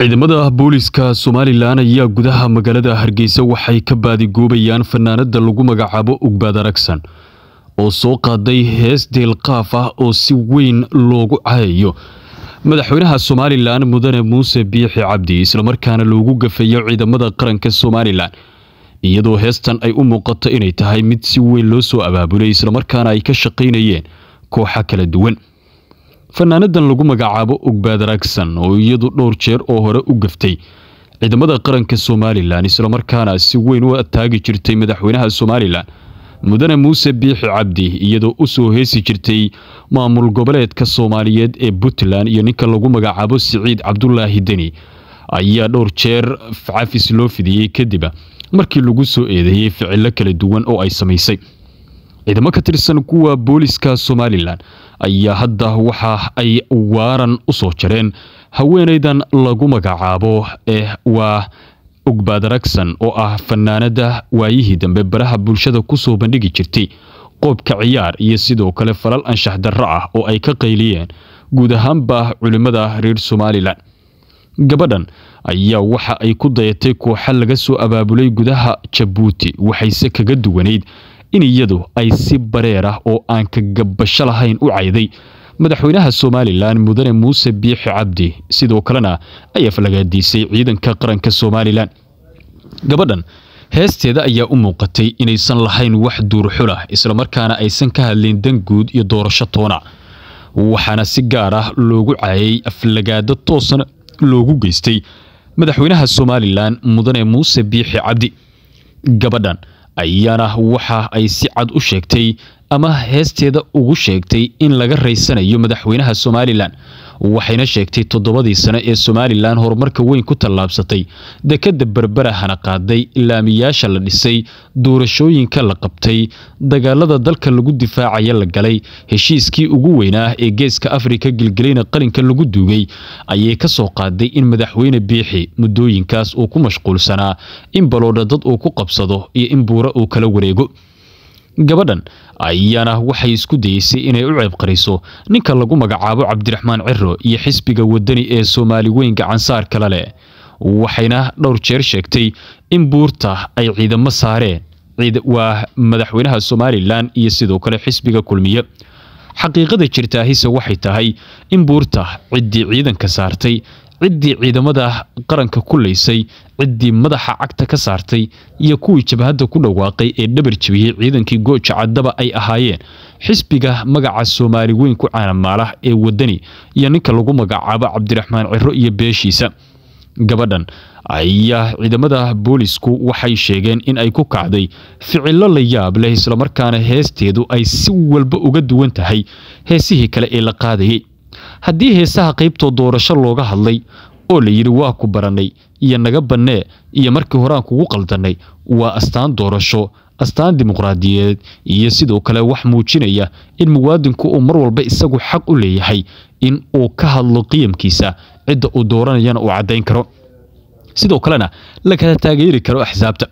ciidamada booliiska somalilan ayaa gudaha magaalada hargeysa waxay ka baadigoobayaan fanaanada lagu magacaabo ugbaad aragsan oo soo qaaday hees deelqaaf ah oo si weyn loogu cayayo madaxweynaha somalilan mudane muuse biixi cabdi islamarkaana loogu gafayo ciidamada qaranka somalilan iyadoo heestan ay u muuqato inay tahay mid si weyn loo soo abaabulay islamarkaana ay ka shaqaynayeen kooxa kala duwan fanaanadan lagu magacaabo ogbaad raagsan oo iyadu dhowr jeer oo hore u gaftay ciidamada qaranka somalilan islamarkaana si weyn u taagi jirtay madaxweynaha somalilan mudane muuse biixi cabdi iyadoo u soo heesi jirtay maamul goboleedka soomaaliyeed ee puntland iyo ninka lagu magacaabo siciid cabdulaahi deni ayaa dhowr jeer cafis loo fidiyey kadib markii lagu soo eedeeyey ficillo kala duwan oo ay samaysay ciidamo ka tirsan kuwa booliska somalilan ayaa hadda waxa ay waaran u soo jareen haweenaydan lagu magacaabo ee waa ugbaadaragsan oo ah fanaanada waayihii dambe baraha bulshada ku soo bandhigi jirtay qoobka ciyaar iyo sidoo kale falal anshax darro ah oo ay ka qayliyeen guud ahaanba culimmada reer somalilan gabadhan ayaa waxa ay ku dayatay kooxa laga soo abaabulay gudaha jabuuti waxayse kaga duwanayd in iyadu ay si bareer ah oo aan ka gabbasho lahayn u cayday madaxweynaha somalilan mudane muuse biixi cabdi sidoo kalena ayaa falagaadiisay ciidanka qaranka somalilan gabadhan heesteeda ayaa u muuqatay inaysan lahayn wax duurxul ah isla markaana aysan ka hadlayn danguud iyo doorasho toona waxaana si gaar ah loogu caayay aflagaado toosan loogu geystay madaxweynaha somalilan mudane muuse biixi cabdi gabadhan ayaana waxa ay si cad u sheegtay ama heesteeda ugu sheegtay in laga raysanayo madaxweynaha somalilan waxayna sheegtay toddobadii sane ee somalilan horumarka weyn ku tallaabsatay dekadda berberahana qaaday ilaamiyaasha la dhisay duurashooyinka la qabtay dagaalada dalka lagu difaacaya la galay heshiiskii ugu weynaa ee geeska afrika gelgelina qalinka lagu duugay ayay ka soo qaaday in madaxweyne biixi muddooyinkaas uu ku mashquulsanaa in baloodha dad uu ku qabsado iyo in buura uu kala wareego gabadhan ayaana waxay isku dayeysay inay u ceebqariso ninka lagu magacaabo cabdiraxmaan ciro iyo xisbiga wadani ee soomaali weynka cansaar kale leh waxayna dhowr jeer sheegtay in buurta ay ciidamo saareen waa madaxweynaha somalilan iyo sidoo kale xisbiga kulmiye xaqiiqada jirtaahise waxay tahay in buurta ciddii ciidanka saartay ciddii ciidamada qaranka ku laysay ciddii madaxa cagta ka saartay iyo kuwii jabhadda ku dhawaaqay ee dhabar jabiyey ciidankii gooja caddaba ay ahaayeen xisbiga magaca soomaali weyn ku caanamaalah ee wadani iyo ninka lagu magacaabo cabdiraxmaan ciro iyo beeshiisa gabadhan ayaa ciidamada boolisku waxay sheegeen in ay ku kacday ficillo la yaab leh islamarkaana heesteedu ay si walba uga duwan tahay heesihii kale ee la qaadayay haddii heesaha qaybtoo doorasho looga hadlay oo la yidhi waa ku barannay iyo naga bannee iyo markii horaan kugu qaldannay waa astaan doorasho astaan dimuqraadiyeed iyo sidoo kale wax muujinaya in muwaadinku uu mar walba isagu xaq u leeyahay in uu ka hadlo qiyamkiisa cidda uu dooranayana uu caddayn karo sidoo kalena la kala taageeri karo axsaabta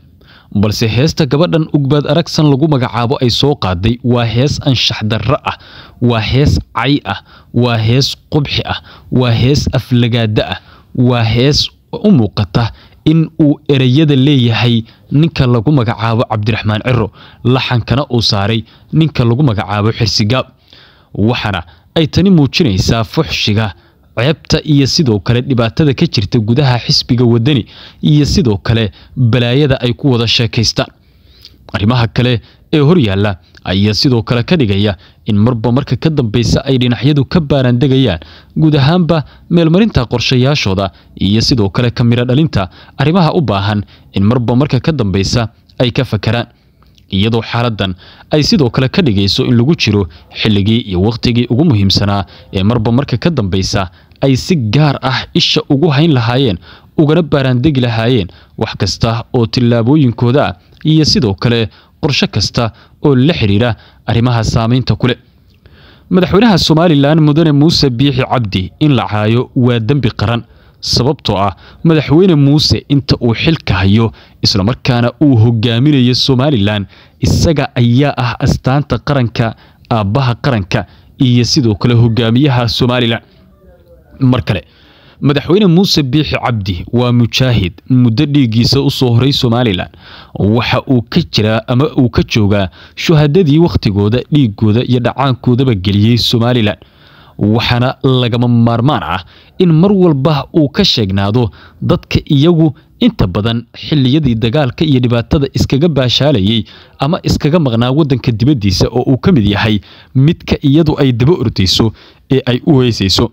balse heesta gabadhan ugbaad aragsan lagu magacaabo ay soo qaaday waa hees anshax darro ah waa hees cay ah waa hees qubxi ah waa hees aflagaada ah waa hees u muuqata in uu ereyada leeyahay ninka lagu magacaabo cabdiraxmaan ciro laxankana uu saaray ninka lagu magacaabo xirsigaab waxaana ay tani muujinaysaa fuxshiga ceebta iyo sidoo kale dhibaatada ka jirta gudaha xisbiga wadani iyo sidoo kale balaayada ay ku wada sheekaystaan arrimaha kale ee horyaalla ayaa sidoo kale ka dhigaya in marba marka ka dambaysa ay dhinacyadu ka baaraandegayaan guud ahaanba meelmarinta qorshayaashooda iyo sidoo kale ka midho dhalinta arrimaha u baahan in marba marka ka dambaysa ay ka fakaraan iyadoo xaaladdan ay sidoo kale ka dhigayso in lagu jiro xilligii iyo wakhtigii ugu muhiimsanaa ee marba marka ka dambaysa ay si gaar ah isha ugu hayn lahaayeen ugana baaraandegi lahaayeen wax kasta oo tillaabooyinkooda ah iyo sidoo kale qorsho kasta oo la xidhiidha arrimaha saamaynta kule madaxweynaha somalilan mudane muuse biixi cabdi in la caayo waa dembi qaran sababtoo ah madaxweyne muuse inta uu xilka hayo islamarkaana uu hogaaminayo somalilan isaga ayaa ah astaanta qaranka aabbaha qaranka iyo sidoo kale hogaamiyaha somalilan mar kale madaxweyne muuse biixi cabdi waa mujaahid muddo dhiiggiisa u soo horay somalilan waxa uu ka jiraa ama uu ka joogaa shuhadadii wakhtigooda dhiiggooda iyo dhacaankoodaba geliyey somalilan waxaana lagama maarmaan ah in mar walba uu ka sheegnaado dadka iyagu inta badan xilliyadii dagaalka iyo dhibaatada iskaga baashaalayay ama iskaga maqnaa waddanka dibaddiisa oo uu ka mid yahay midka iyadu ay daba ordayso ee ay u heysayso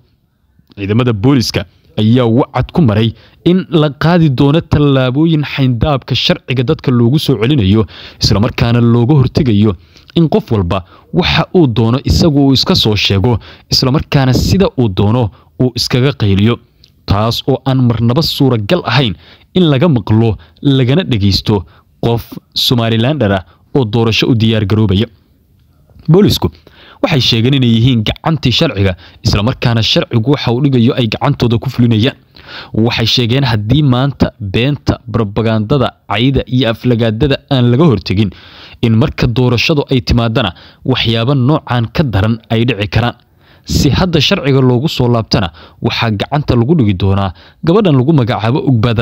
ciidamada booliska ayaa wacad ku maray in la qaadi doono tallaabooyin xayndaabka sharciga dadka loogu soo celinayo islamarkaana looga hortegayo in qof walba waxa uu doono isagu uu iska soo sheego islamarkaana sida uu doono uu iskaga qayliyo taas oo aan marnaba suuragal ahayn in laga maqlo lagana dhegaysto qof somalilandara oo doorasho u diyaargaroobaya boolisku waxay sheegeen inay yihiin gacantii sharciga islamarkaana sharcigu waxa uu dhigayo ay gacantooda ku fulinayaan waxay sheegeen haddii maanta beenta barabagandada cayda iyo aflagaadada aan laga hortegin in marka doorashadu ay timaadana waxyaabo noocan ka daran ay dhici karaan si hadda sharciga loogu soo laabtana waxaa gacanta lagu dhigi doonaa gabadhan lagu magacaabo ogbaad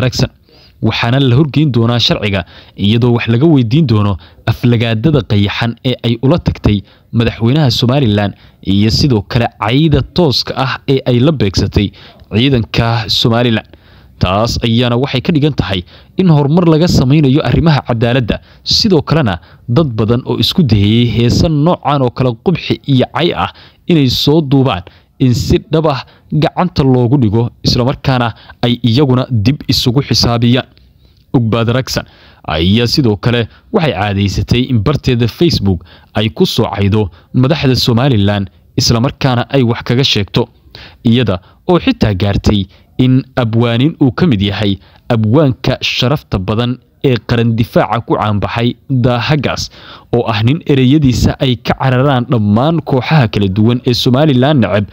waxaana la horgeyn doonaa sharciga iyadoo wax laga weydiin doono aflagaadada qayaxan ee ay ula tagtay madaxweynaha somalilan iyo sidoo kale cayda tooska ah ee ay la beegsatay ciidanka somalilan taas ayaana waxay ka dhigan tahay in horumar laga samaynayo arrimaha cadaaladda sidoo kalena dad badan oo isku daheyey heesan noocan oo kale qubxi iyo cay ah inay soo duubaan in si dhab ah gacanta loogu dhigo islamarkaana ay iyaguna dib isugu xisaabiyaan ugbaad ragsan ayaa sidoo kale waxay caadaysatay in barteeda facebook ay ku soo caydo madaxda somalilan islamarkaana ay wax kaga sheegto iyada oo xitaa gaartay in abwaanin uu ka mid yahay abwaanka sharafta badan ee qaran difaaca ku caanbaxay daahagaas oo ah nin ereyadiisa ay ka cararaan dhammaan kooxaha kala duwan ee somalilan neceb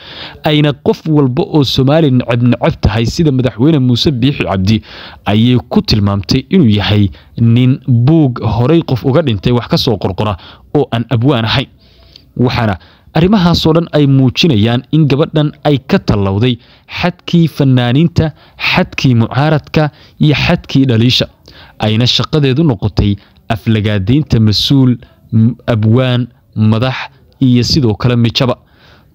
ayna qof walba oo somaali neceb neceb tahay sida madaxweyne muuse biixi cabdi ayay ku tilmaamtay inuu yahay nin buug horay qof uga dhintay wax ka soo qorqora oo aan abwaan ahayn waxaana arrimahaasoo dhan ay muujinayaan in gabadhan ay ka tallowday xadkii fanaaniinta xadkii mucaaradka iyo xadkii dhaliisha ayna shaqadeedu noqotay aflagaadeynta mas-uul abwaan madax iyo sidoo kale mijaba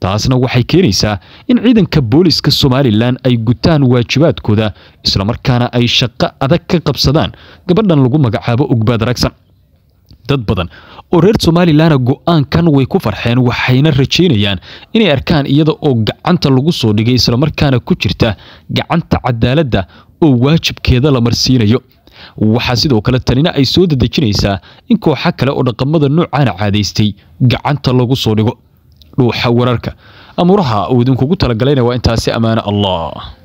taasna waxay keenaysaa in ciidanka booliska somalilan ay gutaan waajibaadkooda islamarkaana ay shaqo adag ka qabsadaan gabadhan lagu magacaabo ogbaad ragsan dad badan oo reer somalilanna go-aankan way ku farxeen waxayna rajaynayaan inay arkaan iyada oo gacanta lagu soo dhigay islamarkaana ku jirta gacanta cadaaladda oo waajibkeeda la marsiinayo waxaa sidoo kale tanina ay soo dadejinaysaa in kooxa kale oo dhaqamada noocaana caadaystay gacanta lagu soo dhigo dhuuxa wararka amuraha uu idinkugu talagalayna waa intaasi ammaano allah